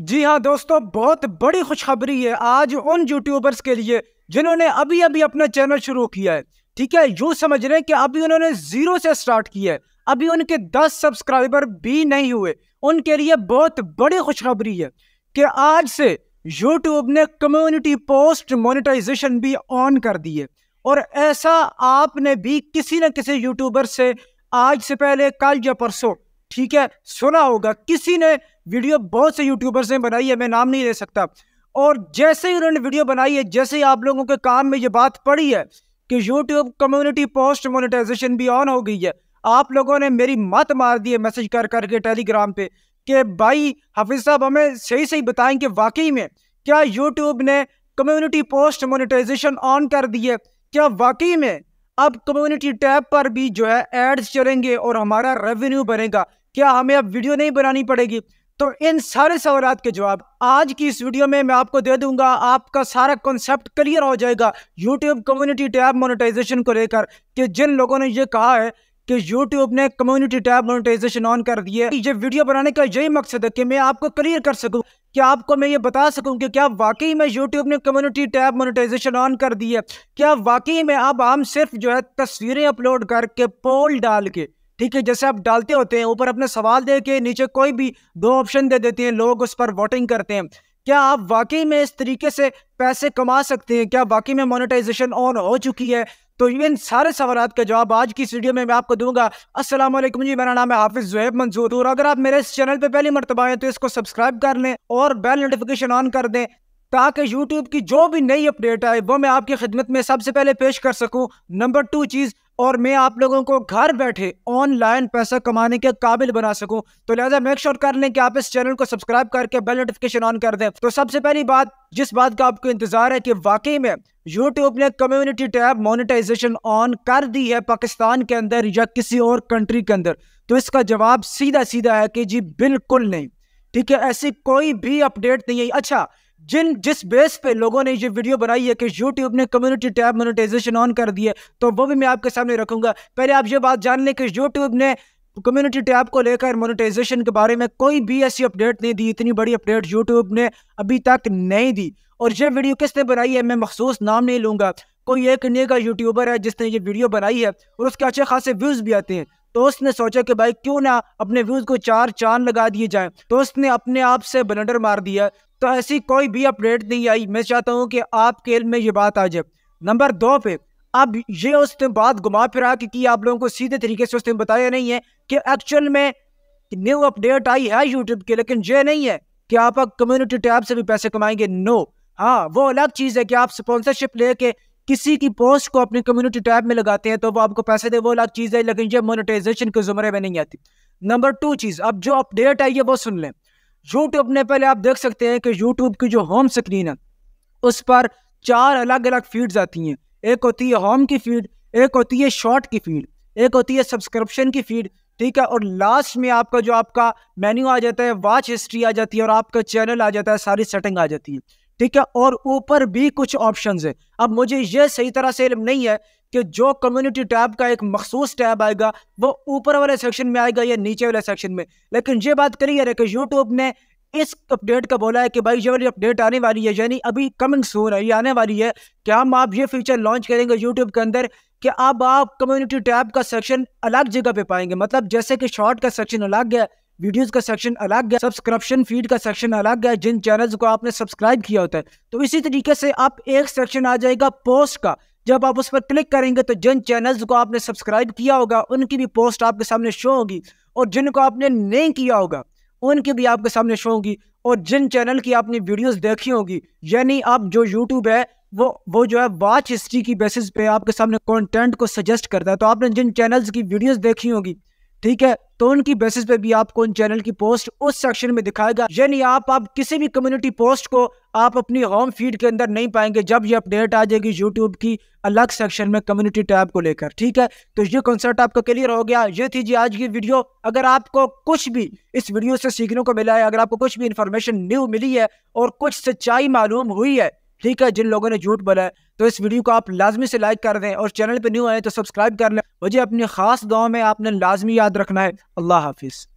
जी हाँ दोस्तों बहुत बड़ी खुशखबरी है आज उन यूट्यूबर्स के लिए जिन्होंने अभी अभी अपना चैनल शुरू किया है ठीक है यूँ समझ रहे हैं कि अभी उन्होंने ज़ीरो से स्टार्ट किया है अभी उनके दस सब्सक्राइबर भी नहीं हुए उनके लिए बहुत बड़ी खुशखबरी है कि आज से यूट्यूब ने कम्युनिटी पोस्ट मोनिटाइजेशन भी ऑन कर दिए और ऐसा आपने भी किसी न किसी यूट्यूबर से आज से पहले कल या परसों ठीक है सुना होगा किसी ने वीडियो बहुत से यूट्यूबर्स ने बनाई है मैं नाम नहीं ले सकता और जैसे ही उन्होंने वीडियो बनाई है जैसे ही आप लोगों के काम में ये बात पड़ी है कि यूट्यूब कम्युनिटी पोस्ट मोनिटाइजेशन भी ऑन हो गई है आप लोगों ने मेरी मत मार दी है मैसेज कर करके टेलीग्राम पे कि भाई हाफिज साहब हमें सही सही बताएं कि वाकई में क्या यूट्यूब ने कम्युनिटी पोस्ट मोनिटाइजेशन ऑन कर दी है क्या वाकई में अब कम्युनिटी टैब पर भी जो है एड्स चलेंगे और हमारा रेवेन्यू बनेगा क्या हमें अब वीडियो नहीं बनानी पड़ेगी तो इन सारे सवाल के जवाब आज की इस वीडियो में मैं आपको दे दूंगा आपका सारा कॉन्सेप्ट क्लियर हो जाएगा यूट्यूब कम्युनिटी टैब मोनेटाइजेशन को लेकर कि जिन लोगों ने ये कहा है कि YouTube ने कम्युनिटी टैब मोनेटाइजेशन ऑन कर दिए ये वीडियो बनाने का यही मकसद है कि मैं आपको क्लियर कर सकूं कि आपको मैं ये बता सकूं कि क्या वाकई में YouTube ने कम्युनिटी टैब मोनेटाइजेशन ऑन कर दी है क्या वाकई में अब हम सिर्फ जो है तस्वीरें अपलोड करके पोल डाल के ठीक है जैसे आप डालते होते हैं ऊपर अपने सवाल दे के नीचे कोई भी दो ऑप्शन दे देते हैं लोग उस पर वोटिंग करते हैं क्या आप वाकई में इस तरीके से पैसे कमा सकते हैं क्या वाकई में मोनेटाइजेशन ऑन हो चुकी है तो इन सारे सवाल का जवाब आज की वीडियो में मैं आपको दूंगा असलम जी मेरा नाम है हाफिज जुहैब मंजूर और अगर आप मेरे इस चैनल पे पहली मरतबा है तो इसको सब्सक्राइब कर लें और बेल नोटिफिकेशन ऑन कर दें ताकि YouTube की जो भी नई अपडेट आए वो मैं आपकी खिदमत में सबसे पहले पेश कर सकूं नंबर टू चीज़ और मैं आप लोगों को घर बैठे ऑनलाइन पैसा कमाने के काबिल बना सकूं तो लिहाजा मेक श्योर कर लें कि आप इस चैनल को सब्सक्राइब करके बेल नोटिफिकेशन ऑन कर दें तो सबसे पहली बात जिस बात का आपको इंतजार है कि वाकई में यूट्यूब ने कम्युनिटी टैब मोनिटाइजेशन ऑन कर दी है पाकिस्तान के अंदर या किसी और कंट्री के अंदर तो इसका जवाब सीधा सीधा है कि जी बिल्कुल नहीं ठीक है ऐसी कोई भी अपडेट नहीं है अच्छा जिन जिस बेस पे लोगों ने ये वीडियो बनाई है कि यूट्यूब ने कम्युनिटी टैब मोनेटाइजेशन ऑन कर दिया तो वो भी मैं आपके सामने रखूंगा पहले आप ये बात जान लें कि यूट्यूब ने कम्युनिटी टैब को लेकर मोनेटाइजेशन के बारे में कोई भी ऐसी अपडेट नहीं दी इतनी बड़ी अपडेट यूट्यूब ने अभी तक नहीं दी और ये वीडियो किसने बनाई है मैं मखसूस नाम नहीं लूँगा कोई एक नेगा यूट्यूबर है जिसने ये वीडियो बनाई है और उसके अच्छे खासे व्यूज़ भी आते हैं तो उसने सोचा कि भाई क्यों ना अपने व्यूज को चार चांद लगा दिए जाए तो उसने अपने आप से बलंडर मार दिया तो ऐसी कोई भी अपडेट नहीं आई मैं चाहता हूँ कि आपके इल में ये बात आ जाए नंबर दो पे अब ये उसने बात घुमा फिरा कि, कि आप लोगों को सीधे तरीके से उसने बताया नहीं है कि एक्चुअल में न्यू अपडेट आई है यूट्यूब की लेकिन ये नहीं है कि आप कम्युनिटी टैब से भी पैसे कमाएंगे नो हाँ वो अलग चीज़ है कि आप स्पॉन्सरशिप लेके किसी की पोस्ट को अपनी कम्युनिटी टैब में लगाते हैं तो वो आपको पैसे दे वो लाख चीज़ है लेकिन ये मोनिटाइजेशन के जुमरे में नहीं आती नंबर टू चीज़ अब जो अपडेट आई है वो सुन लें यूट्यूब ने पहले आप देख सकते हैं कि यूट्यूब की जो होम स्क्रीन है उस पर चार अलग अलग फीड्स आती हैं एक होती है होम की फीड एक होती है शॉर्ट की फीड एक होती है सब्सक्रिप्शन की फीड ठीक है और लास्ट में आपका जो आपका मेन्यू आ जाता है वॉच हिस्ट्री आ जाती है और आपका चैनल आ जाता है सारी सेटिंग आ जाती है ठीक है और ऊपर भी कुछ ऑप्शन है अब मुझे ये सही तरह से इलम नहीं है कि जो कम्युनिटी टैब का एक मखसूस टैब आएगा वो ऊपर वाले सेक्शन में आएगा या नीचे वाले सेक्शन में लेकिन ये बात करिए है कि यूट्यूब ने इस अपडेट का बोला है कि भाई ये वाली अपडेट आने वाली है यानी अभी कमिंग सून है ये आने वाली है कि हम आप ये फीचर लॉन्च करेंगे यूट्यूब के अंदर कि अब आप कम्युनिटी टैब का सेक्शन अलग जगह पे पाएंगे मतलब जैसे कि शॉर्ट का सेक्शन अलग है वीडियोस का सेक्शन अलग है सब्सक्रिप्शन फीड का सेक्शन अलग है जिन चैनल्स को आपने सब्सक्राइब किया होता है तो इसी तरीके से आप एक सेक्शन आ जाएगा पोस्ट का जब आप उस पर क्लिक करेंगे तो जिन चैनल्स को आपने सब्सक्राइब किया होगा उनकी भी पोस्ट आपके सामने शो होगी और जिनको आपने नहीं किया होगा उनकी भी आपके सामने शो होगी और जिन चैनल की आपने वीडियोस देखी होगी यानी आप जो यूट्यूब है वो वो जो है वॉच हिस्ट्री की बेसिस पे आपके सामने कंटेंट को सजेस्ट करता है तो आपने जिन चैनल्स की वीडियोस देखी होगी ठीक है तो उनकी बेसिस पे भी आपको उन चैनल की पोस्ट उस सेक्शन में दिखाएगा यानी आप आप किसी भी कम्युनिटी पोस्ट को आप अपनी होम फीड के अंदर नहीं पाएंगे जब ये अपडेट आ जाएगी यूट्यूब की अलग सेक्शन में कम्युनिटी टैब को लेकर ठीक है तो ये कॉन्सेप्ट आपका क्लियर हो गया ये थी जी आज की वीडियो अगर आपको कुछ भी इस वीडियो से सीखने को मिला है अगर आपको कुछ भी इन्फॉर्मेशन न्यू मिली है और कुछ सच्चाई मालूम हुई है ठीक है जिन लोगों ने झूठ बोला है तो इस वीडियो को आप लाजमी से लाइक कर दें और चैनल पर न्यू आए तो सब्सक्राइब कर लें मुझे अपनी खास गाँव में आपने लाजमी याद रखना है अल्लाह हाफिज़